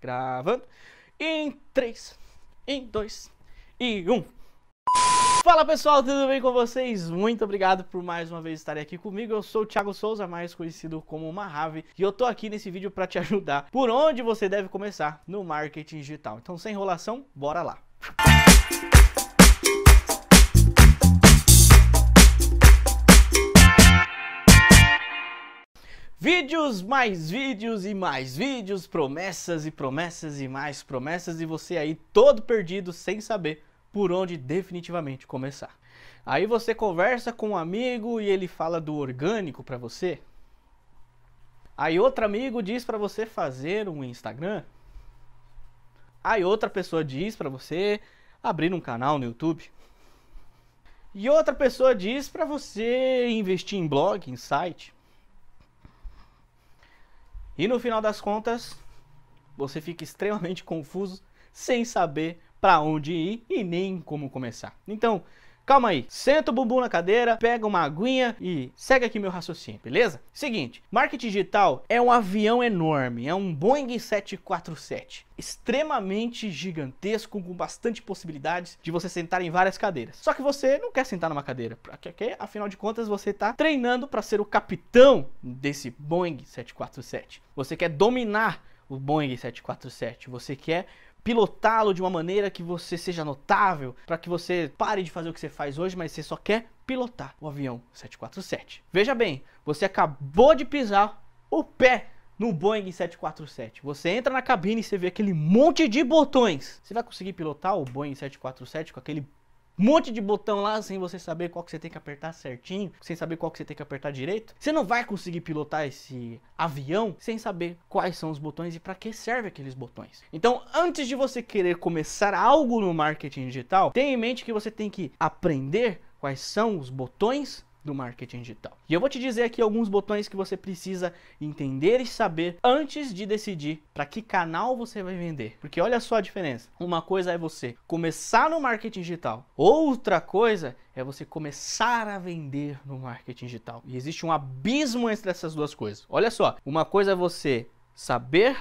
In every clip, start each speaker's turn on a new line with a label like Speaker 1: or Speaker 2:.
Speaker 1: Gravando. Em 3, em 2 e 1. Um. Fala pessoal, tudo bem com vocês? Muito obrigado por mais uma vez estarem aqui comigo. Eu sou o Thiago Souza, mais conhecido como Mahave, e eu tô aqui nesse vídeo para te ajudar por onde você deve começar no marketing digital. Então, sem enrolação, bora lá. Música Vídeos, mais vídeos e mais vídeos, promessas e promessas e mais promessas e você aí todo perdido sem saber por onde definitivamente começar. Aí você conversa com um amigo e ele fala do orgânico para você. Aí outro amigo diz para você fazer um Instagram. Aí outra pessoa diz para você abrir um canal no YouTube. E outra pessoa diz para você investir em blog, em site. E no final das contas, você fica extremamente confuso, sem saber para onde ir e nem como começar. Então, Calma aí, senta o bumbum na cadeira, pega uma aguinha e segue aqui meu raciocínio, beleza? Seguinte, marketing digital é um avião enorme, é um Boeing 747 extremamente gigantesco, com bastante possibilidades de você sentar em várias cadeiras. Só que você não quer sentar numa cadeira, porque afinal de contas você está treinando para ser o capitão desse Boeing 747. Você quer dominar o Boeing 747. Você quer pilotá-lo de uma maneira que você seja notável, para que você pare de fazer o que você faz hoje, mas você só quer pilotar o avião 747. Veja bem, você acabou de pisar o pé no Boeing 747. Você entra na cabine e você vê aquele monte de botões. Você vai conseguir pilotar o Boeing 747 com aquele um monte de botão lá sem você saber qual que você tem que apertar certinho, sem saber qual que você tem que apertar direito. Você não vai conseguir pilotar esse avião sem saber quais são os botões e para que serve aqueles botões. Então, antes de você querer começar algo no marketing digital, tenha em mente que você tem que aprender quais são os botões do marketing digital. E eu vou te dizer aqui alguns botões que você precisa entender e saber antes de decidir para que canal você vai vender. Porque olha só a diferença. Uma coisa é você começar no marketing digital, outra coisa é você começar a vender no marketing digital. E existe um abismo entre essas duas coisas. Olha só, uma coisa é você saber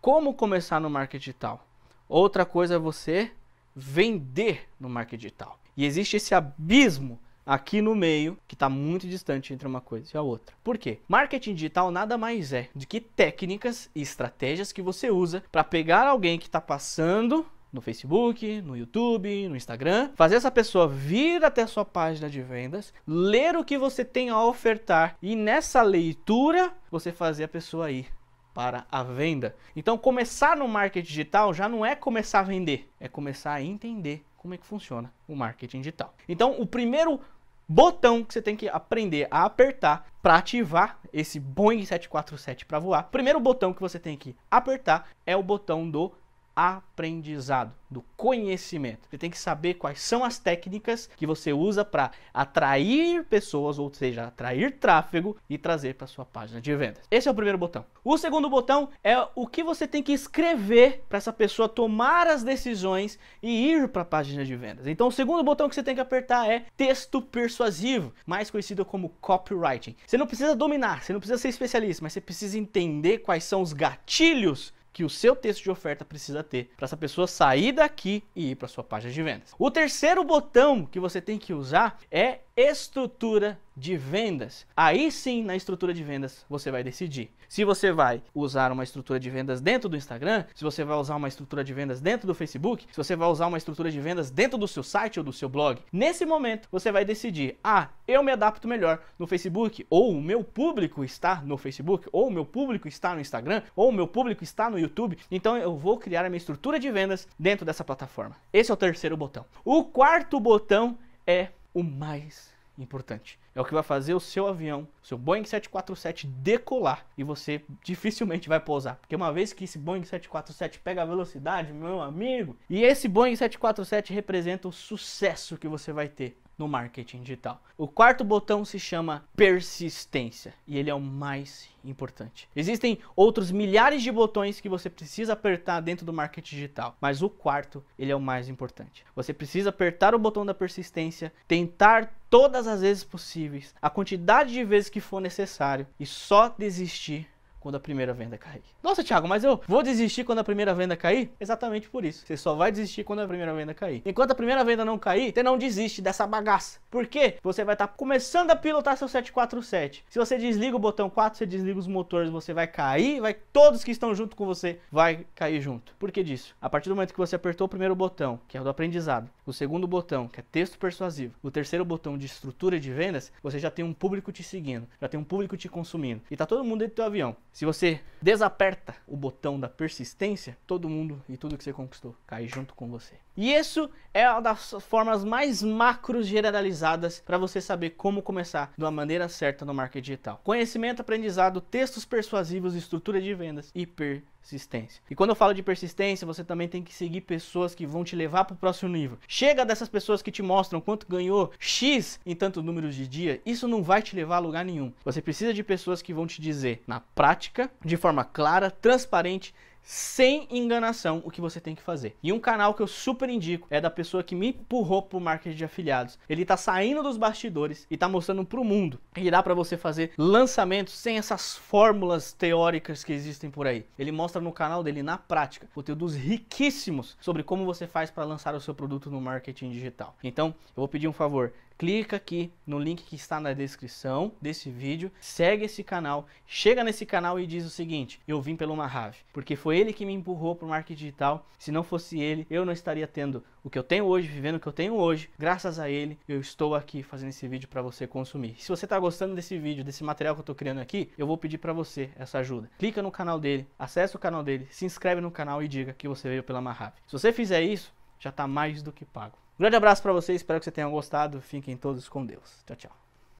Speaker 1: como começar no marketing digital. Outra coisa é você vender no marketing digital. E existe esse abismo aqui no meio, que está muito distante entre uma coisa e a outra. Por quê? Marketing digital nada mais é do que técnicas e estratégias que você usa para pegar alguém que está passando no Facebook, no YouTube, no Instagram, fazer essa pessoa vir até a sua página de vendas, ler o que você tem a ofertar e nessa leitura você fazer a pessoa ir para a venda. Então, começar no marketing digital já não é começar a vender, é começar a entender como é que funciona o marketing digital. Então, o primeiro botão que você tem que aprender a apertar para ativar esse Boeing 747 para voar. O primeiro botão que você tem que apertar é o botão do aprendizado, do conhecimento. Você tem que saber quais são as técnicas que você usa para atrair pessoas, ou seja, atrair tráfego e trazer para sua página de vendas. Esse é o primeiro botão. O segundo botão é o que você tem que escrever para essa pessoa tomar as decisões e ir para a página de vendas. Então, o segundo botão que você tem que apertar é texto persuasivo, mais conhecido como copywriting. Você não precisa dominar, você não precisa ser especialista, mas você precisa entender quais são os gatilhos que o seu texto de oferta precisa ter para essa pessoa sair daqui e ir para sua página de vendas. O terceiro botão que você tem que usar é estrutura de vendas, aí sim na estrutura de vendas você vai decidir se você vai usar uma estrutura de vendas dentro do Instagram, se você vai usar uma estrutura de vendas dentro do Facebook, se você vai usar uma estrutura de vendas dentro do seu site ou do seu blog. Nesse momento você vai decidir: ah, eu me adapto melhor no Facebook, ou o meu público está no Facebook, ou o meu público está no Instagram, ou o meu público está no YouTube, então eu vou criar a minha estrutura de vendas dentro dessa plataforma. Esse é o terceiro botão. O quarto botão é o mais importante. É o que vai fazer o seu avião, seu Boeing 747 decolar e você dificilmente vai pousar, porque uma vez que esse Boeing 747 pega velocidade, meu amigo, e esse Boeing 747 representa o sucesso que você vai ter no marketing digital. O quarto botão se chama persistência e ele é o mais importante. Existem outros milhares de botões que você precisa apertar dentro do marketing digital, mas o quarto, ele é o mais importante. Você precisa apertar o botão da persistência, tentar todas as vezes possíveis, a quantidade de vezes que for necessário e só desistir quando a primeira venda cair. Nossa, Thiago, mas eu vou desistir quando a primeira venda cair? Exatamente por isso. Você só vai desistir quando a primeira venda cair. Enquanto a primeira venda não cair, você não desiste dessa bagaça. Por quê? Você vai estar tá começando a pilotar seu 747. Se você desliga o botão 4, você desliga os motores, você vai cair, vai todos que estão junto com você vai cair junto. Por que disso? A partir do momento que você apertou o primeiro botão, que é o do aprendizado, o segundo botão, que é texto persuasivo, o terceiro botão de estrutura de vendas, você já tem um público te seguindo, já tem um público te consumindo e tá todo mundo dentro do avião. Se você desaperta o botão da persistência, todo mundo e tudo que você conquistou cai junto com você. E isso é uma das formas mais macros generalizadas para você saber como começar de uma maneira certa no marketing digital. Conhecimento, aprendizado, textos persuasivos, estrutura de vendas e persistência. E quando eu falo de persistência, você também tem que seguir pessoas que vão te levar para o próximo nível. Chega dessas pessoas que te mostram quanto ganhou X em tantos números de dia, isso não vai te levar a lugar nenhum. Você precisa de pessoas que vão te dizer na prática prática, de forma clara, transparente, sem enganação o que você tem que fazer. E um canal que eu super indico é da pessoa que me empurrou pro marketing de afiliados. Ele tá saindo dos bastidores e tá mostrando pro mundo que dá para você fazer lançamentos sem essas fórmulas teóricas que existem por aí. Ele mostra no canal dele na prática conteúdos riquíssimos sobre como você faz para lançar o seu produto no marketing digital. Então, eu vou pedir um favor, clica aqui no link que está na descrição desse vídeo, segue esse canal, chega nesse canal e diz o seguinte: eu vim pelo Mahave, porque foi ele que me empurrou para o marketing digital. Se não fosse ele, eu não estaria tendo o que eu tenho hoje, vivendo o que eu tenho hoje. Graças a ele, eu estou aqui fazendo esse vídeo para você consumir. Se você está gostando desse vídeo, desse material que eu estou criando aqui, eu vou pedir para você essa ajuda. Clica no canal dele, acessa o canal dele, se inscreve no canal e diga que você veio pela Mahave. Se você fizer isso, já está mais do que pago. Um grande abraço para vocês, espero que vocês tenham gostado. Fiquem todos com Deus. Tchau, tchau.